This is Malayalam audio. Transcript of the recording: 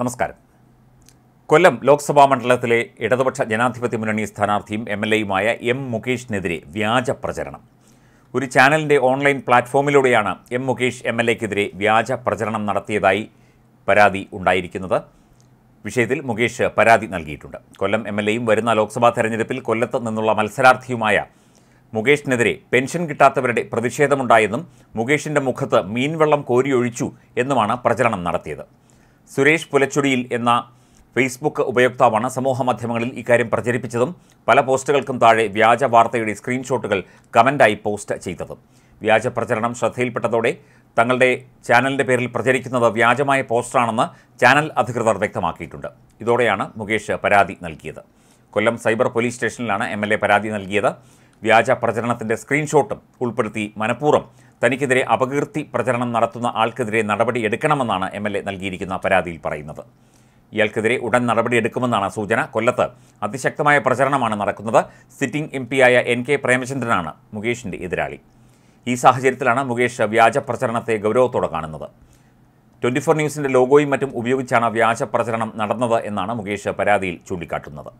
നമസ്കാരം കൊല്ലം ലോക്സഭാ മണ്ഡലത്തിലെ ഇടതുപക്ഷ ജനാധിപത്യ മുന്നണി സ്ഥാനാർത്ഥിയും എം എൽ എയുമായ എം മുകേഷിനെതിരെ വ്യാജ പ്രചരണം ഒരു ചാനലിൻ്റെ ഓൺലൈൻ പ്ലാറ്റ്ഫോമിലൂടെയാണ് എം മുകേഷ് എം എൽ എക്കെതിരെ വ്യാജ പ്രചരണം നടത്തിയതായി പരാതി ഉണ്ടായിരിക്കുന്നത് വിഷയത്തിൽ മുകേഷ് പരാതി നൽകിയിട്ടുണ്ട് കൊല്ലം എം എൽ എയും വരുന്ന ലോക്സഭാ തെരഞ്ഞെടുപ്പിൽ കൊല്ലത്ത് നിന്നുള്ള മത്സരാർത്ഥിയുമായ മുകേഷിനെതിരെ പെൻഷൻ കിട്ടാത്തവരുടെ പ്രതിഷേധമുണ്ടായെന്നും മുകേഷിൻ്റെ മുഖത്ത് മീൻവെള്ളം കോരിയൊഴിച്ചു എന്നുമാണ് പ്രചരണം നടത്തിയത് സുരേഷ് പുലച്ചുടിയിൽ എന്ന ഫേസ്ബുക്ക് ഉപയോക്താവാണ് സമൂഹമാധ്യമങ്ങളിൽ ഇക്കാര്യം പ്രചരിപ്പിച്ചതും പല പോസ്റ്റുകൾക്കും താഴെ വ്യാജ വാർത്തയുടെ സ്ക്രീൻഷോട്ടുകൾ കമൻ്റായി പോസ്റ്റ് ചെയ്തതും വ്യാജ പ്രചരണം ശ്രദ്ധയിൽപ്പെട്ടതോടെ തങ്ങളുടെ ചാനലിൻ്റെ പേരിൽ പ്രചരിക്കുന്നത് വ്യാജമായ പോസ്റ്റാണെന്ന് ചാനൽ അധികൃതർ വ്യക്തമാക്കിയിട്ടുണ്ട് ഇതോടെയാണ് മുകേഷ് പരാതി നൽകിയത് കൊല്ലം സൈബർ പോലീസ് സ്റ്റേഷനിലാണ് എം പരാതി നൽകിയത് വ്യാജ പ്രചരണത്തിൻ്റെ സ്ക്രീൻഷോട്ടും ഉൾപ്പെടുത്തി മനഃപൂർവ്വം തനിക്കെതിരെ അപകീർത്തി പ്രചരണം നടത്തുന്ന ആൾക്കെതിരെ നടപടി എടുക്കണമെന്നാണ് എം എൽ എ നൽകിയിരിക്കുന്ന പരാതിയിൽ പറയുന്നത് ഇയാൾക്കെതിരെ ഉടൻ നടപടിയെടുക്കുമെന്നാണ് സൂചന കൊല്ലത്ത് അതിശക്തമായ പ്രചരണമാണ് നടക്കുന്നത് സിറ്റിംഗ് എം പിയായ എൻ കെ പ്രേമചന്ദ്രനാണ് മുകേഷിൻ്റെ എതിരാളി ഈ സാഹചര്യത്തിലാണ് മുകേഷ് വ്യാജ പ്രചരണത്തെ ഗൗരവത്തോടെ കാണുന്നത് ട്വൻറ്റി ഫോർ ന്യൂസിൻ്റെ ലോഗോയും മറ്റും ഉപയോഗിച്ചാണ് വ്യാജ പ്രചരണം നടന്നത് എന്നാണ് മുകേഷ് പരാതിയിൽ ചൂണ്ടിക്കാട്ടുന്നത്